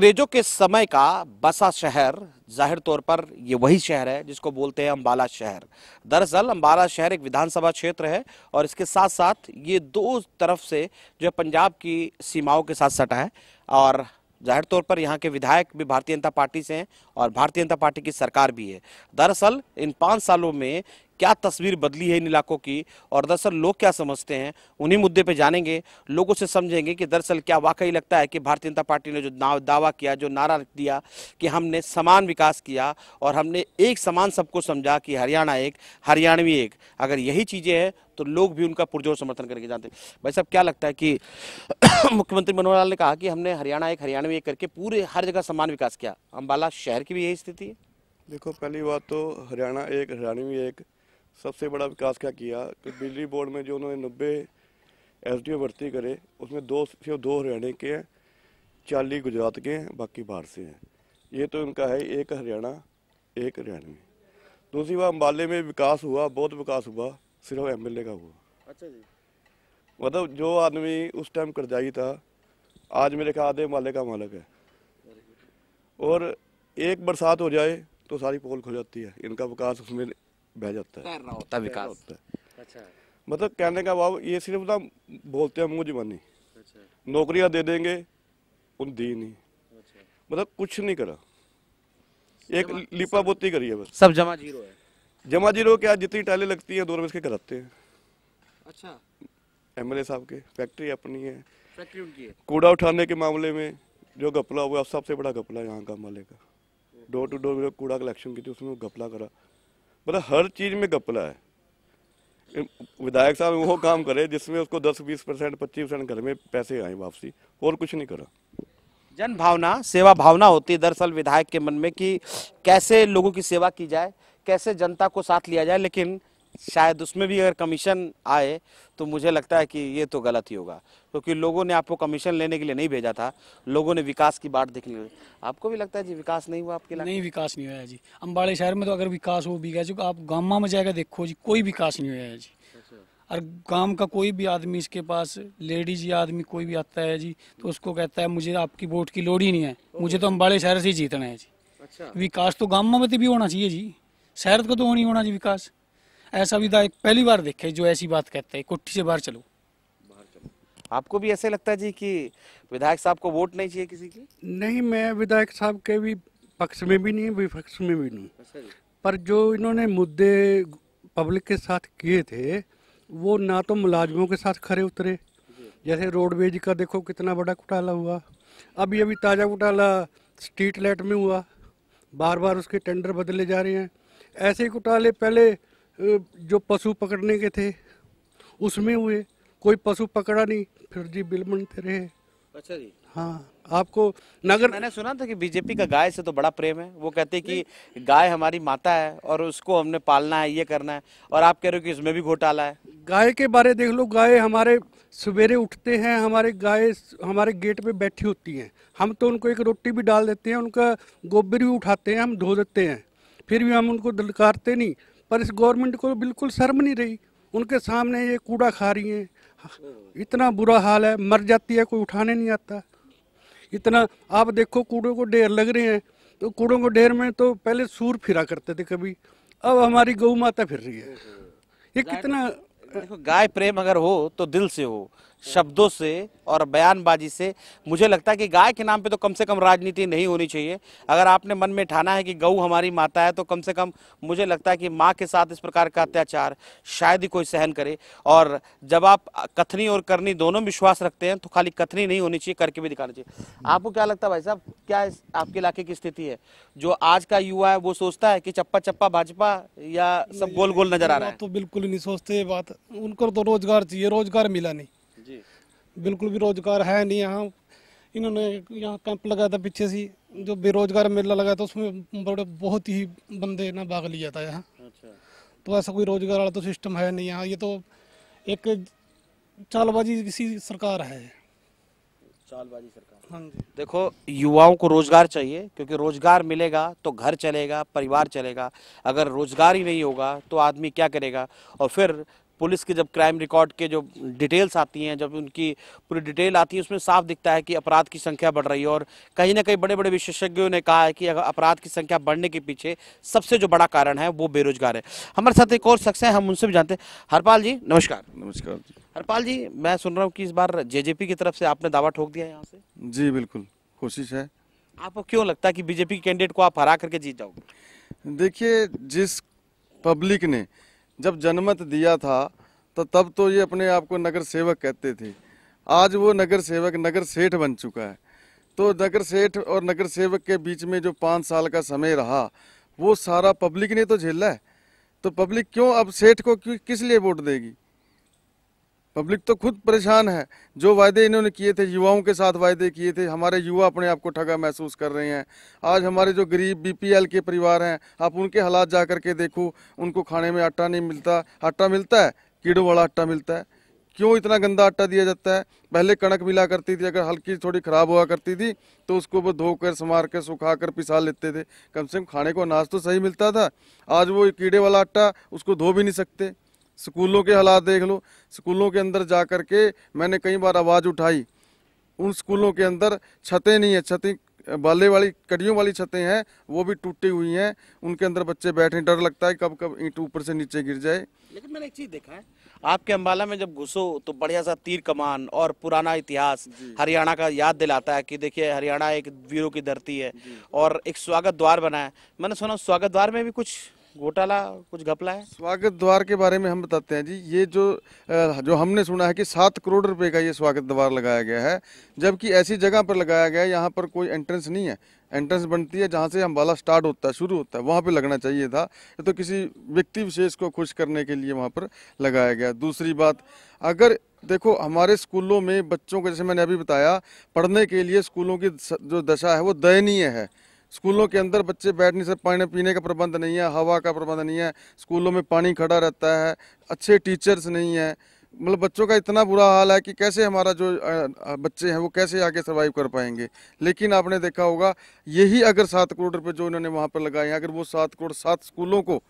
अंग्रेजों के समय का बसा शहर जाहिर तौर पर ये वही शहर है जिसको बोलते हैं अम्बाला शहर दरअसल अम्बाला शहर एक विधानसभा क्षेत्र है और इसके साथ साथ ये दो तरफ से जो है पंजाब की सीमाओं के साथ सटा है और जाहिर तौर पर यहाँ के विधायक भी भारतीय जनता पार्टी से हैं और भारतीय जनता पार्टी की सरकार भी है दरअसल इन पाँच सालों में क्या तस्वीर बदली है इन इलाकों की और दरअसल लोग क्या समझते हैं उन्हीं मुद्दे पर जानेंगे लोगों से समझेंगे कि दरअसल क्या वाकई लगता है कि भारतीय जनता पार्टी ने जो दावा किया जो नारा दिया कि हमने समान विकास किया और हमने एक समान सबको समझा कि हरियाणा एक हरियाणवी एक अगर यही चीज़ें हैं तो लोग भी उनका पुरजोर समर्थन करके जाते हैं भाई साहब क्या लगता है कि मुख्यमंत्री मनोहर लाल ने कहा कि हमने हरियाणा एक हरियाणवी एक करके पूरे हर जगह समान विकास किया अम्बाला शहर की भी यही स्थिति है देखो पहली बात तो हरियाणा एक हरियाणवी एक सबसे बड़ा विकास क्या किया कि बिजली बोर्ड में जो उन्होंने नब्बे एस डी ओ भर्ती करे उसमें दो सिर्फ दो हरियाणा के हैं चालीस गुजरात के हैं बाकी बाहर से हैं ये तो इनका है एक हरियाणा एक हरियाणवी दूसरी बात अम्बाले में विकास हुआ बहुत विकास हुआ सिर्फ ए का हुआ अच्छा जी मतलब जो आदमी उस टाइम करजाई था आज मेरे ख्याल माले का मालिक है और एक बरसात हो जाए तो सारी पोल खो जाती है इनका विकास उसमें बह जाता है होता विकास होता है अच्छा मतलब कहने का भाव ये सिर्फ ना बोलते हैं मुझ बनी अच्छा। नौकरियां दे देंगे उन दी नहीं अच्छा। मतलब कुछ नहीं करा एक लिपा बोती करी है बस सब जमा जीरो है जमा जीरो क्या जितनी टाइलें लगती है दो रुपए के कराते हैं अच्छा एमएलए साहब के फैक्ट्री अपनी है फैक्ट्री उनकी है कूड़ा उठाने के मामले में जो घपला हुआ सबसे बड़ा घपला यहाँ का माले का डोर टू डोर कूड़ा कलेक्शन की थी उसमें घपला करा मतलब हर चीज़ में गपला है विधायक साहब वो काम करे जिसमें उसको 10 20 परसेंट पच्चीस परसेंट घर में पैसे आए वापसी और कुछ नहीं करा जन भावना सेवा भावना होती है दरअसल विधायक के मन में कि कैसे लोगों की सेवा की जाए कैसे जनता को साथ लिया जाए लेकिन शायद उसमें भी अगर कमीशन आए तो मुझे लगता है कि ये तो गलत ही होगा क्योंकि तो लोगों ने आपको कमीशन लेने के लिए नहीं भेजा था लोगों ने विकास की बात देखने के लिए आपको भी लगता है जी विकास नहीं हुआ आपके लिए नहीं विकास नहीं हुआ जी अम्बाड़े शहर में तो अगर विकास हो भी गया जो तो आप गामा में जाएगा देखो जी कोई विकास नहीं हुआ है जी अच्छा। और गांव का कोई भी आदमी इसके पास लेडीज या आदमी कोई भी आता है जी तो उसको कहता है मुझे आपकी वोट की लोड ही नहीं है मुझे तो अम्बाड़े शहर से ही जीतना है जी अच्छा विकास तो गांव में तो भी होना चाहिए जी शहर का तो होनी होना जी विकास ऐसा विधायक पहली बार देखे जो ऐसी बात कहते हैं कोठी से बाहर चलो आपको भी ऐसे लगता है जी कि विधायक साहब को वोट नहीं चाहिए किसी की नहीं मैं विधायक साहब के भी पक्ष में भी नहीं विपक्ष में भी नहीं अच्छा पर जो इन्होंने मुद्दे पब्लिक के साथ किए थे वो ना तो मुलाजमों के साथ खड़े उतरे जैसे रोडवेज का देखो कितना बड़ा घोटाला हुआ अभी अभी ताज़ा घोटाला स्ट्रीट लाइट में हुआ बार बार उसके टेंडर बदले जा रहे हैं ऐसे घोटाले पहले जो पशु पकड़ने के थे उसमें हुए कोई पशु पकड़ा नहीं फिर जी बिल बनते रहे अच्छा जी हाँ आपको नगर मैंने सुना था कि बीजेपी का गाय से तो बड़ा प्रेम है वो कहते हैं कि गाय हमारी माता है और उसको हमने पालना है ये करना है और आप कह रहे हो कि इसमें भी घोटाला है गाय के बारे देख लो गाय हमारे सवेरे उठते हैं हमारे गाय हमारे गेट पे बैठी होती हैं हम तो उनको एक रोटी भी डाल देते हैं उनका गोबर भी उठाते हैं हम धो देते हैं फिर भी हम उनको दलकारते नहीं पर इस गवर्नमेंट को बिल्कुल शर्म नहीं रही उनके सामने ये कूड़ा खा रही हैं इतना बुरा हाल है मर जाती है कोई उठाने नहीं आता इतना आप देखो कूड़ों को ढेर लग रहे हैं तो कूड़ों को ढेर में तो पहले सूर फिरा करते थे कभी अब हमारी गऊ माता फिर रही है ये कितना गाय प्रेम अगर हो तो दिल से हो शब्दों से और बयानबाजी से मुझे लगता है कि गाय के नाम पे तो कम से कम राजनीति नहीं होनी चाहिए अगर आपने मन में ठाना है कि गऊ हमारी माता है तो कम से कम मुझे लगता है कि माँ के साथ इस प्रकार का अत्याचार शायद ही कोई सहन करे और जब आप कथनी और करनी दोनों विश्वास रखते हैं तो खाली कथनी नहीं होनी चाहिए करके भी दिखाना चाहिए आपको क्या लगता है भाई साहब क्या इस, आपके इलाके की स्थिति है जो आज का युवा है वो सोचता है कि चप्पा चप्पा भाजपा या सब गोल गोल नजर आ रहा है तो बिल्कुल नहीं सोचते ये बात उनको तो रोजगार चाहिए रोजगार मिला नहीं बिल्कुल भी रोजगार है नहीं यहाँ इन्होंने यहाँ कैंप लगाया था पीछे से जो बेरोजगार मेला लगाया था उसमें बड़े बहुत ही बंदे ने भाग लिया था यहाँ अच्छा। तो ऐसा कोई रोजगार वाला तो सिस्टम है नहीं यहाँ ये तो एक चालबाजी किसी सरकार है चालबाजी सरकार हाँ जी देखो युवाओं को रोजगार चाहिए क्योंकि रोजगार मिलेगा तो घर चलेगा परिवार चलेगा अगर रोजगार ही नहीं होगा तो आदमी क्या करेगा और फिर पुलिस के जब क्राइम रिकॉर्ड के जो डिटेल्स आती हैं जब उनकी पूरी डिटेल आती है उसमें साफ दिखता है कि अपराध की संख्या बढ़ रही है और कहीं ना कहीं बड़े बड़े विशेषज्ञों ने कहा है कि अपराध की संख्या बढ़ने के पीछे सबसे जो बड़ा कारण है वो बेरोजगार है हमारे साथ एक और शख्स है हम उनसे भी जानते हैं हरपाल जी नमस्कार नमस्कार हरपाल जी मैं सुन रहा हूँ कि इस बार जेजेपी की तरफ से आपने दावा ठोक दिया है यहाँ से जी बिल्कुल कोशिश है आपको क्यों लगता है कि बीजेपी के कैंडिडेट को आप हरा करके जीत जाओगे देखिए जिस पब्लिक ने जब जनमत दिया था तो तब तो ये अपने आप को नगर सेवक कहते थे आज वो नगर सेवक नगर सेठ बन चुका है तो नगर सेठ और नगर सेवक के बीच में जो पाँच साल का समय रहा वो सारा पब्लिक ने तो झेला है तो पब्लिक क्यों अब सेठ को किस लिए वोट देगी पब्लिक तो खुद परेशान है जो वायदे इन्होंने किए थे युवाओं के साथ वायदे किए थे हमारे युवा अपने आप को ठगा महसूस कर रहे हैं आज हमारे जो गरीब बीपीएल के परिवार हैं आप उनके हालात जा कर के देखो उनको खाने में आटा नहीं मिलता आटा मिलता है कीड़ों वाला आटा मिलता है क्यों इतना गंदा आटा दिया जाता है पहले कणक मिला करती थी अगर हल्की थोड़ी ख़राब हुआ करती थी तो उसको वो धोकर संवार कर सुखा कर पिसा लेते थे कम से कम खाने को अनाज तो सही मिलता था आज वो कीड़े वाला आटा उसको धो भी नहीं सकते स्कूलों के हालात देख लो स्कूलों के अंदर जा कर के मैंने कई बार आवाज़ उठाई उन स्कूलों के अंदर छतें नहीं है छतें बाले वाली कड़ियों वाली छतें हैं वो भी टूटी हुई हैं उनके अंदर बच्चे बैठे डर लगता है कब कब ईंट ऊपर से नीचे गिर जाए लेकिन मैंने एक चीज़ देखा है आपके अम्बाला में जब घुसो तो बढ़िया सा तीर कमान और पुराना इतिहास हरियाणा का याद दिलाता है कि देखिए हरियाणा एक वीरों की धरती है और एक स्वागत द्वार बना है मैंने सुना स्वागत द्वार में भी कुछ घोटाला कुछ घपला है स्वागत द्वार के बारे में हम बताते हैं जी ये जो जो हमने सुना है कि सात करोड़ रुपए का ये स्वागत द्वार लगाया गया है जबकि ऐसी जगह पर लगाया गया है यहाँ पर कोई एंट्रेंस नहीं है एंट्रेंस बनती है जहाँ से अम्बाला स्टार्ट होता है शुरू होता है वहाँ पे लगना चाहिए था ये तो किसी व्यक्ति विशेष को खुश करने के लिए वहाँ पर लगाया गया दूसरी बात अगर देखो हमारे स्कूलों में बच्चों को जैसे मैंने अभी बताया पढ़ने के लिए स्कूलों की जो दशा है वो दयनीय है स्कूलों के अंदर बच्चे बैठने से पानी पीने का प्रबंध नहीं है हवा का प्रबंध नहीं है स्कूलों में पानी खड़ा रहता है अच्छे टीचर्स नहीं है मतलब बच्चों का इतना बुरा हाल है कि कैसे हमारा जो बच्चे हैं वो कैसे आगे सर्वाइव कर पाएंगे लेकिन आपने देखा होगा यही अगर सात करोड़ रुपए जो इन्होंने वहाँ पर लगाए हैं अगर वो सात करोड़ सात स्कूलों को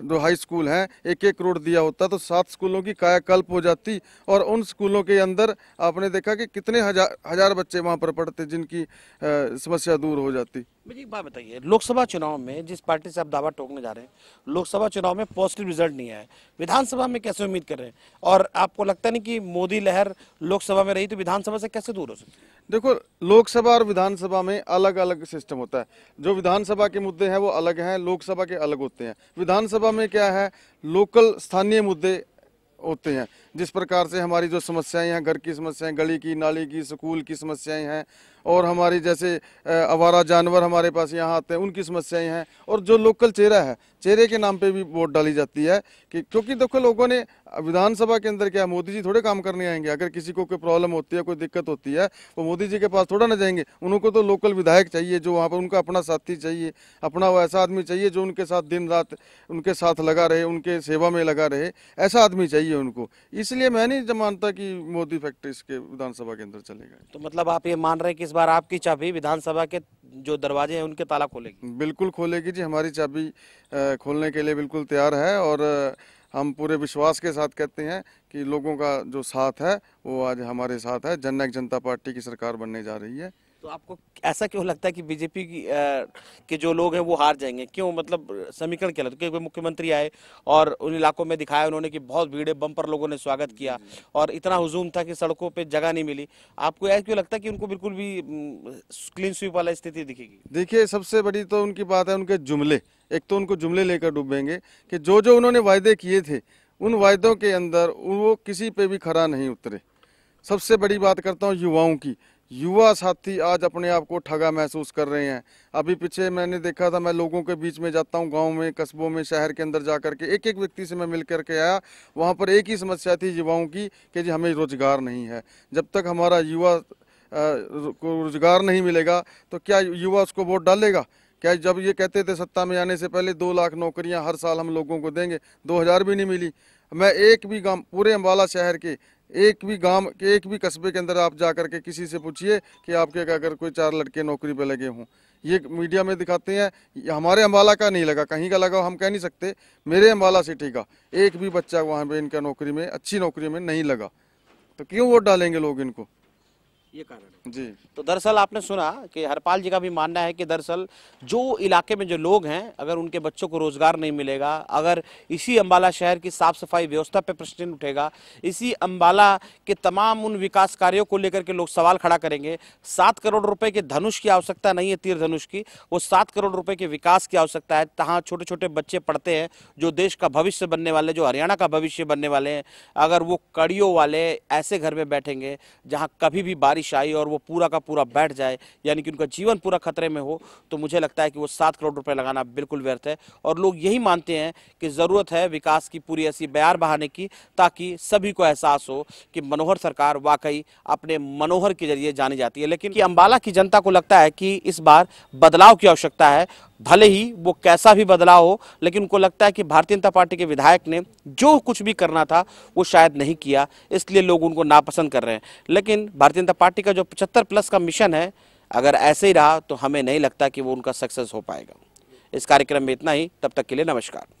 जो हाई स्कूल हैं एक एक करोड़ दिया होता तो सात स्कूलों की कायाकल्प हो जाती और उन स्कूलों के अंदर आपने देखा कि कितने हजार हजार बच्चे वहाँ पर पढ़ते जिनकी समस्या दूर हो जाती मुझे एक बात बताइए लोकसभा चुनाव में जिस पार्टी से आप दावा टोकने जा रहे हैं लोकसभा चुनाव में पॉजिटिव रिजल्ट नहीं आया विधानसभा में कैसे उम्मीद कर रहे हैं और आपको लगता नहीं कि मोदी लहर लोकसभा में रही तो विधानसभा से कैसे दूर हो सकती है देखो लोकसभा और विधानसभा में अलग अलग सिस्टम होता है जो विधानसभा के मुद्दे हैं वो अलग हैं लोकसभा के अलग होते हैं विधानसभा में क्या है लोकल स्थानीय मुद्दे होते हैं जिस प्रकार से हमारी जो समस्याएं हैं घर की समस्याएं गली की नाली की स्कूल की समस्याएं हैं और हमारी जैसे आवारा जानवर हमारे पास यहाँ आते हैं उनकी समस्याएं हैं और जो लोकल चेहरा है चेहरे के नाम पे भी वोट डाली जाती है कि क्योंकि देखो लोगों ने विधानसभा के अंदर क्या मोदी जी थोड़े काम करने आएंगे अगर किसी को कोई प्रॉब्लम होती है कोई दिक्कत होती है तो मोदी जी के पास थोड़ा ना जाएंगे उनको तो लोकल विधायक चाहिए जो वहाँ पर उनका अपना साथी चाहिए अपना वो ऐसा आदमी चाहिए जो उनके साथ दिन रात उनके साथ लगा रहे उनके सेवा में लगा रहे ऐसा आदमी चाहिए उनको इसलिए मैं नहीं मानता कि मोदी फैक्ट्री इसके विधानसभा के अंदर चलेगा तो मतलब आप ये मान रहे हैं कि इस बार आपकी चाबी विधानसभा के जो दरवाजे हैं उनके ताला खोलेगी बिल्कुल खोलेगी जी हमारी चाबी खोलने के लिए बिल्कुल तैयार है और हम पूरे विश्वास के साथ कहते हैं कि लोगों का जो साथ है वो आज हमारे साथ है जननायक जनता पार्टी की सरकार बनने जा रही है तो आपको ऐसा क्यों लगता है कि बीजेपी की आ, के जो लोग हैं वो हार जाएंगे क्यों मतलब समीकरण क्या लगता है क्योंकि मुख्यमंत्री आए और उन इलाकों में दिखाया उन्होंने कि बहुत भीड़ है बम्पर लोगों ने स्वागत किया और इतना हुजूम था कि सड़कों पर जगह नहीं मिली आपको ऐसा क्यों लगता है कि उनको बिल्कुल भी क्लीन स्वीप वाला स्थिति दिखेगी देखिए सबसे बड़ी तो उनकी बात है उनके जुमले एक तो उनको जुमले लेकर डूबेंगे कि जो जो उन्होंने वायदे किए थे उन वायदों के अंदर वो किसी पे भी खरा नहीं उतरे सबसे बड़ी बात करता हूँ युवाओं की युवा साथी आज अपने आप को ठगा महसूस कर रहे हैं अभी पीछे मैंने देखा था मैं लोगों के बीच में जाता हूँ गाँव में कस्बों में शहर के अंदर जा कर के एक एक व्यक्ति से मैं मिल करके आया वहाँ पर एक ही समस्या थी युवाओं की कि जी हमें रोजगार नहीं है जब तक हमारा युवा को रोजगार नहीं मिलेगा तो क्या युवा उसको वोट डालेगा क्या जब ये कहते थे सत्ता में आने से पहले दो लाख नौकरियाँ हर साल हम लोगों को देंगे दो हज़ार भी नहीं मिली मैं एक भी गांव पूरे अम्बाला शहर के एक भी गांव के एक भी कस्बे के अंदर आप जा कर के किसी से पूछिए कि आपके अगर कोई चार लड़के नौकरी पे लगे हों ये मीडिया में दिखाते हैं हमारे अम्बाला का नहीं लगा कहीं का लगा हम कह नहीं सकते मेरे अम्बाला सिटी का एक भी बच्चा वहाँ पे इनका नौकरी में अच्छी नौकरी में नहीं लगा तो क्यों वोट डालेंगे लोग इनको ये कारण है जी तो दरअसल आपने सुना कि हरपाल जी का भी मानना है कि दरअसल जो इलाके में जो लोग हैं अगर उनके बच्चों को रोजगार नहीं मिलेगा अगर इसी अम्बाला शहर की साफ सफाई व्यवस्था पर प्रश्न उठेगा इसी अम्बाला के तमाम उन विकास कार्यों को लेकर के लोग सवाल खड़ा करेंगे सात करोड़ रुपए के धनुष की आवश्यकता नहीं है तीर धनुष की वो सात करोड़ रुपए के विकास की आवश्यकता है जहाँ छोटे छोटे बच्चे पढ़ते हैं जो देश का भविष्य बनने वाले जो हरियाणा का भविष्य बनने वाले हैं अगर वो कड़ियों वाले ऐसे घर में बैठेंगे जहाँ कभी भी बारिश बारिश आई और वो पूरा का पूरा बैठ जाए यानी कि उनका जीवन पूरा खतरे में हो तो मुझे लगता है कि वो सात करोड़ रुपये लगाना बिल्कुल व्यर्थ है और लोग यही मानते हैं कि ज़रूरत है विकास की पूरी ऐसी बयार बहाने की ताकि सभी को एहसास हो कि मनोहर सरकार वाकई अपने मनोहर के जरिए जानी जाती है लेकिन अंबाला अम्बाला की जनता को लगता है कि इस बार बदलाव की आवश्यकता है भले ही वो कैसा भी बदलाव हो लेकिन उनको लगता है कि भारतीय जनता पार्टी के विधायक ने जो कुछ भी करना था वो शायद नहीं किया इसलिए लोग उनको नापसंद कर रहे हैं लेकिन भारतीय जनता पार्टी का जो पचहत्तर प्लस का मिशन है अगर ऐसे ही रहा तो हमें नहीं लगता कि वो उनका सक्सेस हो पाएगा इस कार्यक्रम में इतना ही तब तक के लिए नमस्कार